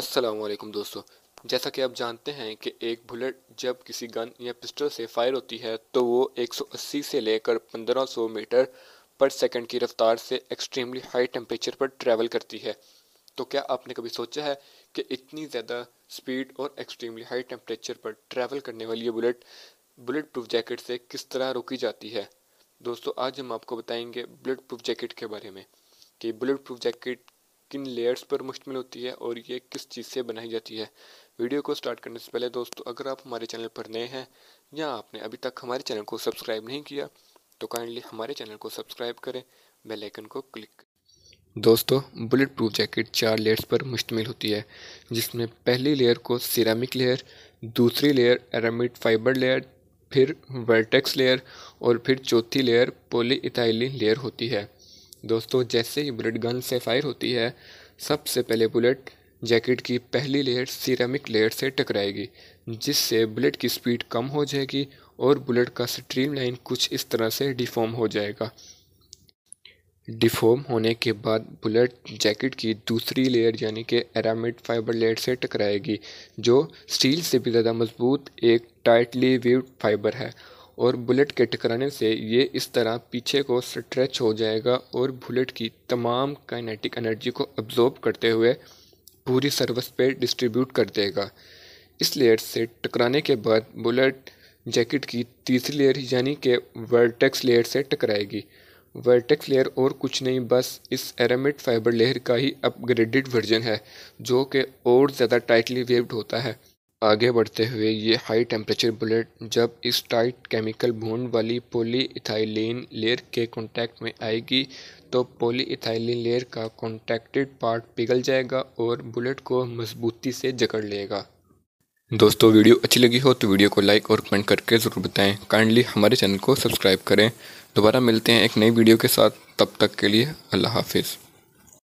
असलकम दोस्तों जैसा कि आप जानते हैं कि एक बुलेट जब किसी गन या पिस्टल से फायर होती है तो वो 180 से लेकर 1500 मीटर पर सेकंड की रफ्तार से एक्सट्रीमली हाई टेम्परेचर पर ट्रैवल करती है तो क्या आपने कभी सोचा है कि इतनी ज़्यादा स्पीड और एक्सट्रीमली हाई टेम्परेचर पर ट्रैवल करने वाली ये बुलेट बुलेट प्रूफ जैकेट से किस तरह रोकी जाती है दोस्तों आज हम आपको बताएँगे बुलेट प्रूफ जैकेट के बारे में कि बुलेट प्रूफ जैकेट किन लेयर्स पर मुश्तमिल होती है और ये किस चीज़ से बनाई जाती है वीडियो को स्टार्ट करने से पहले दोस्तों अगर आप हमारे चैनल पर नए हैं या आपने अभी तक हमारे चैनल को सब्सक्राइब नहीं किया तो काइंडली हमारे चैनल को सब्सक्राइब करें बेल आइकन को क्लिक दोस्तों बुलेट प्रूफ जैकेट चार लेयर्स पर मुश्तमिल होती है जिसमें पहली लेयर को सिरामिक लेयर दूसरी लेयर एरामिड फाइबर लेयर फिर वर्टेक्स लेयर और फिर चौथी लेयर पोली इथाइलिन लेयर होती है दोस्तों जैसे ही बुलेट गन से फायर होती है सबसे पहले बुलेट जैकेट की पहली लेयर सिरेमिक लेयर से टकराएगी जिससे बुलेट की स्पीड कम हो जाएगी और बुलेट का स्ट्रीम लाइन कुछ इस तरह से डिफॉर्म हो जाएगा डिफॉर्म होने के बाद बुलेट जैकेट की दूसरी लेयर यानी कि एरामिड फाइबर लेयर से टकराएगी जो स्टील से भी ज़्यादा मजबूत एक टाइटली व्यूड फाइबर है और बुलेट के टकराने से ये इस तरह पीछे को स्ट्रेच हो जाएगा और बुलेट की तमाम काइनेटिक एनर्जी को अब्जॉर्ब करते हुए पूरी सर्विस पे डिस्ट्रीब्यूट कर देगा इस लेयर से टकराने के बाद बुलेट जैकेट की तीसरी लेयर यानी कि वर्टेक्स लेयर से टकराएगी वर्टेक्स लेयर और कुछ नहीं बस इस एरामिड फाइबर लेयर का ही अपग्रेडेड वर्जन है जो कि और ज़्यादा टाइटली वेव्ड होता है आगे बढ़ते हुए ये हाई टेम्परेचर बुलेट जब इस टाइट केमिकल भूड वाली इथाइलिन लेयर के कॉन्टैक्ट में आएगी तो इथाइलिन लेयर का कॉन्टैक्टेड पार्ट पिघल जाएगा और बुलेट को मजबूती से जकड़ लेगा दोस्तों वीडियो अच्छी लगी हो तो वीडियो को लाइक और कमेंट करके ज़रूर बताएं काइंडली हमारे चैनल को सब्सक्राइब करें दोबारा मिलते हैं एक नई वीडियो के साथ तब तक के लिए अल्लाह हाफिज़